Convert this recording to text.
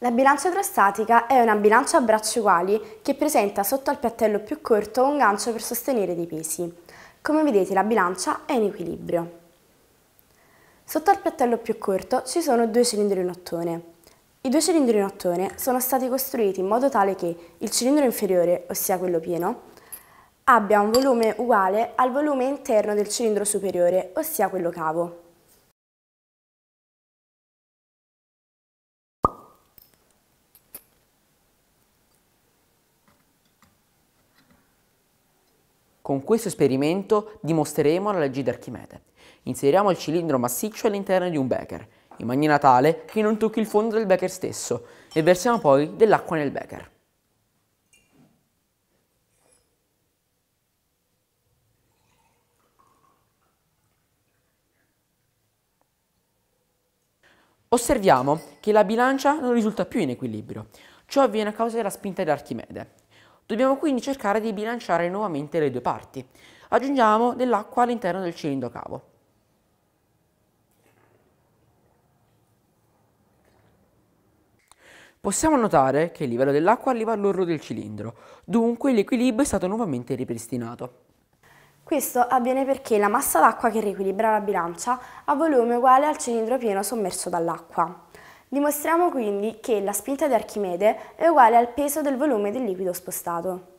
La bilancia idrostatica è una bilancia a bracci uguali che presenta sotto al piattello più corto un gancio per sostenere dei pesi. Come vedete la bilancia è in equilibrio. Sotto al piattello più corto ci sono due cilindri in ottone. I due cilindri in ottone sono stati costruiti in modo tale che il cilindro inferiore, ossia quello pieno, abbia un volume uguale al volume interno del cilindro superiore, ossia quello cavo. Con questo esperimento dimostreremo la legge di Archimede. Inseriamo il cilindro massiccio all'interno di un becker, in maniera tale che non tocchi il fondo del becker stesso, e versiamo poi dell'acqua nel becker. Osserviamo che la bilancia non risulta più in equilibrio. Ciò avviene a causa della spinta di Archimede, Dobbiamo quindi cercare di bilanciare nuovamente le due parti. Aggiungiamo dell'acqua all'interno del cilindro cavo. Possiamo notare che il livello dell'acqua arriva all'orlo del cilindro, dunque l'equilibrio è stato nuovamente ripristinato. Questo avviene perché la massa d'acqua che riequilibra la bilancia ha volume uguale al cilindro pieno sommerso dall'acqua. Dimostriamo quindi che la spinta di Archimede è uguale al peso del volume del liquido spostato.